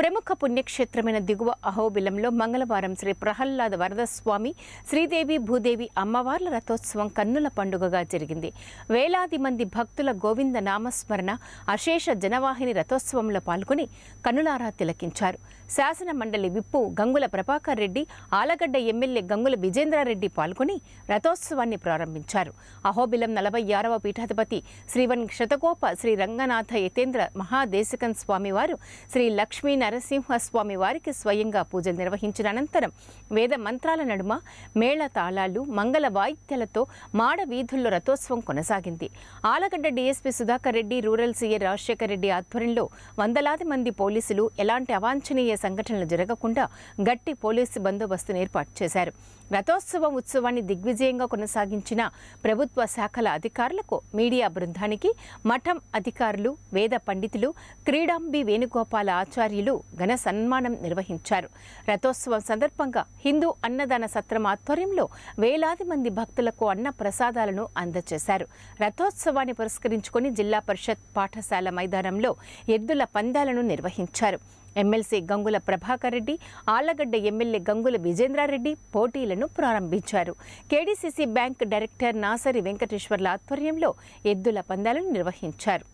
ప్రముఖ పుణ్యక్షేత్రమైన దిగువ అహోబిలంలో మంగళవారం శ్రీ ప్రహ్లాద వరదస్వామి శ్రీదేవి భూదేవి అమ్మవార్ల రథోత్సవం కన్నుల పండుగగా జరిగింది వేలాది మంది భక్తుల గోవింద నామస్మరణ అశేష జనవాహిని రథోత్సవంలో పాల్గొని కన్నులారా తిలకించారు శాసన మండలి విప్పు గంగుల ప్రభాకర్ రెడ్డి ఆలగడ్డ ఎమ్మెల్యే గంగుల విజేంద్రారెడ్డి పాల్గొని రథోత్సవాన్ని ప్రారంభించారు అహోబిలం నలభై ఆరవ పీఠాధిపతి శ్రీవన్ శతకోప శ్రీ రంగనాథ యతేంద్ర మహాదేశకన్ స్వామివారు శ్రీ లక్ష్మీ నరసింహస్వామి వారికి స్వయంగా పూజలు నిర్వహించిన అనంతరం వేద మంత్రాల నడుమ మేళ తాళాలు మంగళ వాయిద్యాలతో మాడ వీధుల్లో రథోత్సవం కొనసాగింది Allagadda DSP Sudhakar Reddy rural CM Rajasekhara Reddy ఆధ్వర్యంలో వందలాది మంది పోలీసులు ఎలాంటి అవాంఛనీయ సంఘటనలు జరగకుండా గట్టి పోలీసు బందోబస్తును ఏర్పాటు చేశారు రథోత్సవం ఉత్సవాన్ని దిగ్విజయంగా కొనసాగించిన ప్రభుత్వ శాఖల అధికారులకు మీడియా బృందానికి మఠం అధికారులు వేద పండితులు క్రీడాంబి వేణుగోపాల ఆచార్యులు ఘన సన్మానం నిర్వహించారు రథోత్సవం సందర్భంగా హిందూ అన్నదాన సత్రం ఆధ్వర్యంలో వేలాది మంది భక్తులకు అన్న ప్రసాదాలను అందజేశారు రథోత్సవాన్ని పురస్కరించుకుని జిల్లా పరిషత్ పాఠశాల మైదానంలో ఎద్దుల పందాలను నిర్వహించారు ఎమ్మెల్సీ గంగుల ప్రభాకర్ రెడ్డి ఆళ్లగడ్డ ఎమ్మెల్యే గంగుల విజేంద్రారెడ్డి పోటీలను ప్రారంభించారు KDCC bank director Nasari Venkateswarla ఆధ్వర్యంలో ఎద్దుల పందాలను నిర్వహించారు